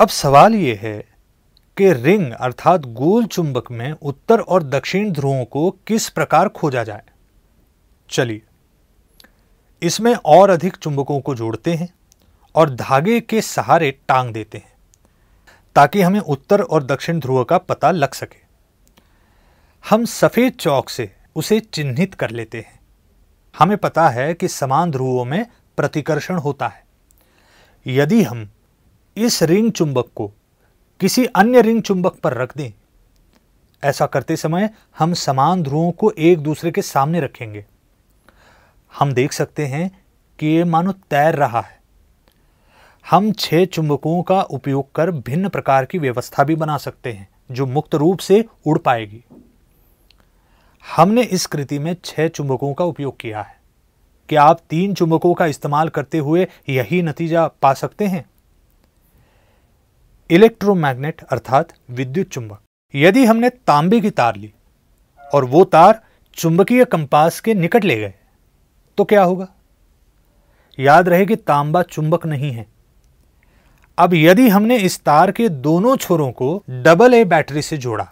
अब सवाल ये है कि रिंग अर्थात गोल चुंबक में उत्तर और दक्षिण ध्रुवों को किस प्रकार खोजा जाए चलिए इसमें और अधिक चुंबकों को जोड़ते हैं और धागे के सहारे टांग देते हैं ताकि हमें उत्तर और दक्षिण ध्रुव का पता लग सके हम सफ़ेद चौक से उसे चिन्हित कर लेते हैं हमें पता है कि समान ध्रुवों में प्रतिकर्षण होता है यदि हम इस रिंग चुंबक को किसी अन्य रिंग चुंबक पर रख दें ऐसा करते समय हम समान ध्रुवों को एक दूसरे के सामने रखेंगे हम देख सकते हैं कि ये मानो तैर रहा है हम छह चुंबकों का उपयोग कर भिन्न प्रकार की व्यवस्था भी बना सकते हैं जो मुक्त रूप से उड़ पाएगी हमने इस कृति में छह चुंबकों का उपयोग किया है क्या आप तीन चुंबकों का इस्तेमाल करते हुए यही नतीजा पा सकते हैं इलेक्ट्रोमैग्नेट अर्थात विद्युत चुंबक यदि हमने तांबे की तार ली और वो तार चुंबकीय कंपास के निकट ले गए तो क्या होगा याद रहे कि तांबा चुंबक नहीं है अब यदि हमने इस तार के दोनों छोरों को डबल ए बैटरी से जोड़ा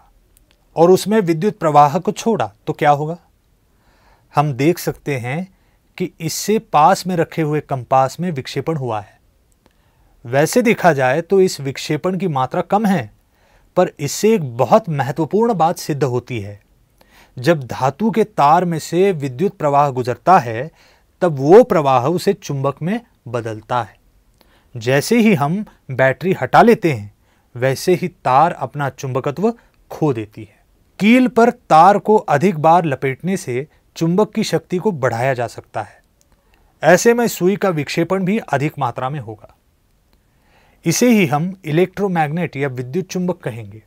और उसमें विद्युत प्रवाह को छोड़ा तो क्या होगा हम देख सकते हैं कि इससे पास में रखे हुए कंपास में विक्षेपण हुआ है वैसे देखा जाए तो इस विक्षेपण की मात्रा कम है पर इससे एक बहुत महत्वपूर्ण बात सिद्ध होती है जब धातु के तार में से विद्युत प्रवाह गुजरता है तब वो प्रवाह उसे चुंबक में बदलता है जैसे ही हम बैटरी हटा लेते हैं वैसे ही तार अपना चुंबकत्व खो देती है कील पर तार को अधिक बार लपेटने से चुंबक की शक्ति को बढ़ाया जा सकता है ऐसे में सुई का विक्षेपण भी अधिक मात्रा में होगा इसे ही हम इलेक्ट्रोमैग्नेट या विद्युत चुंबक कहेंगे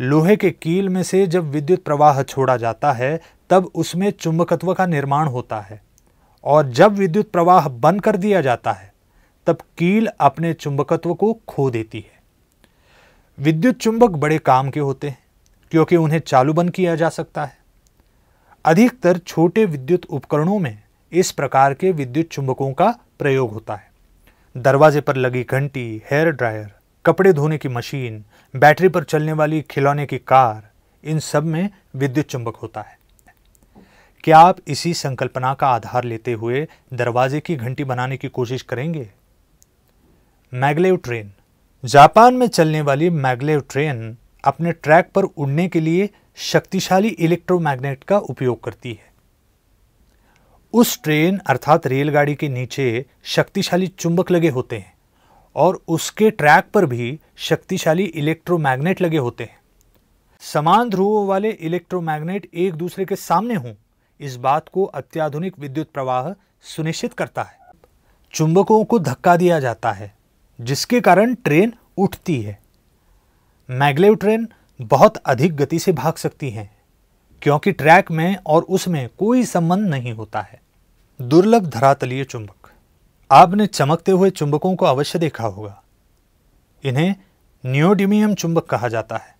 लोहे के कील में से जब विद्युत प्रवाह छोड़ा जाता है तब उसमें चुंबकत्व का निर्माण होता है और जब विद्युत प्रवाह बंद कर दिया जाता है तब कील अपने चुंबकत्व को खो देती है विद्युत चुंबक बड़े काम के होते हैं क्योंकि उन्हें चालू बंद किया जा सकता है अधिकतर छोटे विद्युत उपकरणों में इस प्रकार के विद्युत चुंबकों का प्रयोग होता है दरवाजे पर लगी घंटी हेयर ड्रायर कपड़े धोने की मशीन बैटरी पर चलने वाली खिलौने की कार इन सब में विद्युत चुंबक होता है क्या आप इसी संकल्पना का आधार लेते हुए दरवाजे की घंटी बनाने की कोशिश करेंगे मैगलेव ट्रेन जापान में चलने वाली मैगलेव ट्रेन अपने ट्रैक पर उड़ने के लिए शक्तिशाली इलेक्ट्रोमैग्नेट का उपयोग करती है उस ट्रेन अर्थात रेलगाड़ी के नीचे शक्तिशाली चुंबक लगे होते हैं और उसके ट्रैक पर भी शक्तिशाली इलेक्ट्रोमैग्नेट लगे होते हैं समान ध्रुव वाले इलेक्ट्रोमैग्नेट एक दूसरे के सामने हों इस बात को अत्याधुनिक विद्युत प्रवाह सुनिश्चित करता है चुंबकों को धक्का दिया जाता है जिसके कारण ट्रेन उठती है मैगलेव ट्रेन बहुत अधिक गति से भाग सकती हैं क्योंकि ट्रैक में और उसमें कोई संबंध नहीं होता है दुर्लभ धरातलीय चुंबक आपने चमकते हुए चुंबकों को अवश्य देखा होगा इन्हें नियोडिमियम चुंबक कहा जाता है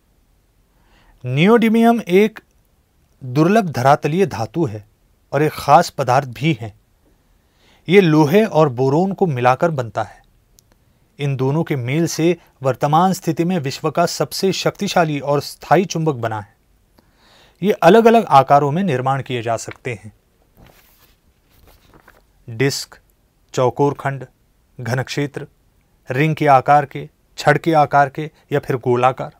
नियोडिमियम एक दुर्लभ धरातलीय धातु है और एक ख़ास पदार्थ भी है ये लोहे और बोरोन को मिलाकर बनता है इन दोनों के मेल से वर्तमान स्थिति में विश्व का सबसे शक्तिशाली और स्थायी चुंबक बना है ये अलग अलग आकारों में निर्माण किए जा सकते हैं डिस्क चौकोर खंड घन क्षेत्र रिंग के आकार के छड़ के आकार के या फिर गोलाकार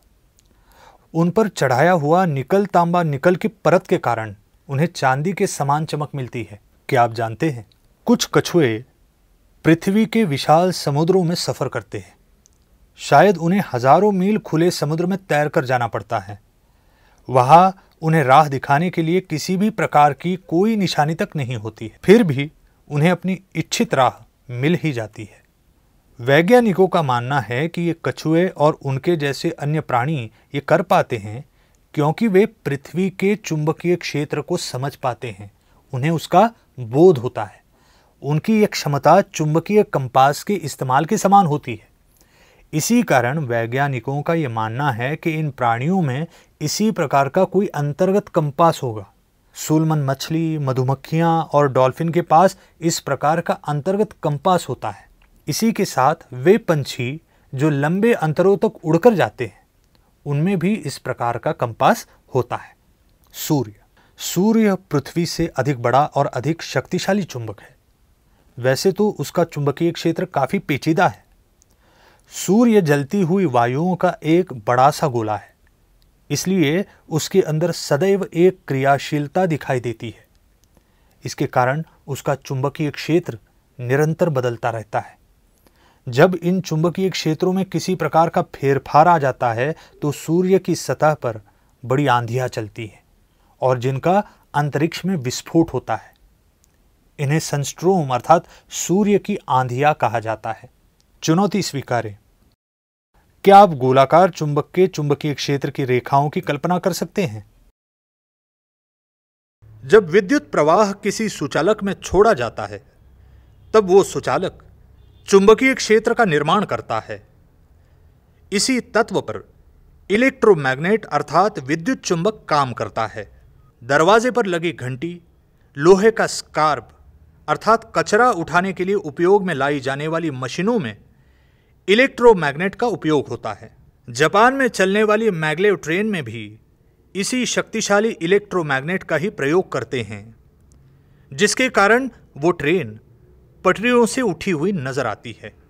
उन पर चढ़ाया हुआ निकल तांबा निकल की परत के कारण उन्हें चांदी के समान चमक मिलती है क्या आप जानते हैं कुछ कछुए पृथ्वी के विशाल समुद्रों में सफ़र करते हैं शायद उन्हें हजारों मील खुले समुद्र में तैर कर जाना पड़ता है वहां उन्हें राह दिखाने के लिए किसी भी प्रकार की कोई निशानी तक नहीं होती है फिर भी उन्हें अपनी इच्छित राह मिल ही जाती है वैज्ञानिकों का मानना है कि ये कछुए और उनके जैसे अन्य प्राणी ये कर पाते हैं क्योंकि वे पृथ्वी के चुंबकीय क्षेत्र को समझ पाते हैं उन्हें उसका बोध होता है उनकी ये क्षमता चुंबकीय कंपास के इस्तेमाल के समान होती है इसी कारण वैज्ञानिकों का ये मानना है कि इन प्राणियों में इसी प्रकार का कोई अंतर्गत कंपास होगा सुलमन मछली मधुमक्खियाँ और डॉल्फिन के पास इस प्रकार का अंतर्गत कंपास होता है इसी के साथ वे पंछी जो लंबे अंतरों तक उड़कर जाते हैं उनमें भी इस प्रकार का कंपास होता है सूर्य सूर्य पृथ्वी से अधिक बड़ा और अधिक शक्तिशाली चुंबक है वैसे तो उसका चुंबकीय क्षेत्र काफ़ी पेचीदा है सूर्य जलती हुई वायुओं का एक बड़ा सा गोला है इसलिए उसके अंदर सदैव एक क्रियाशीलता दिखाई देती है इसके कारण उसका चुंबकीय क्षेत्र निरंतर बदलता रहता है जब इन चुंबकीय क्षेत्रों में किसी प्रकार का फेरफार आ जाता है तो सूर्य की सतह पर बड़ी आंधियां चलती हैं और जिनका अंतरिक्ष में विस्फोट होता है इन्हें सनस्ट्रोम अर्थात सूर्य की आंधिया कहा जाता है चुनौती स्वीकारें क्या आप गोलाकार चुंबक के चुंबकीय क्षेत्र की रेखाओं की कल्पना कर सकते हैं जब विद्युत प्रवाह किसी सुचालक में छोड़ा जाता है तब वो सुचालक चुंबकीय क्षेत्र का निर्माण करता है इसी तत्व पर इलेक्ट्रोमैग्नेट अर्थात विद्युत चुंबक काम करता है दरवाजे पर लगी घंटी लोहे का स्कार्प अर्थात कचरा उठाने के लिए उपयोग में लाई जाने वाली मशीनों में इलेक्ट्रोमैग्नेट का उपयोग होता है जापान में चलने वाली मैगलेव ट्रेन में भी इसी शक्तिशाली इलेक्ट्रोमैग्नेट का ही प्रयोग करते हैं जिसके कारण वो ट्रेन पटरियों से उठी हुई नजर आती है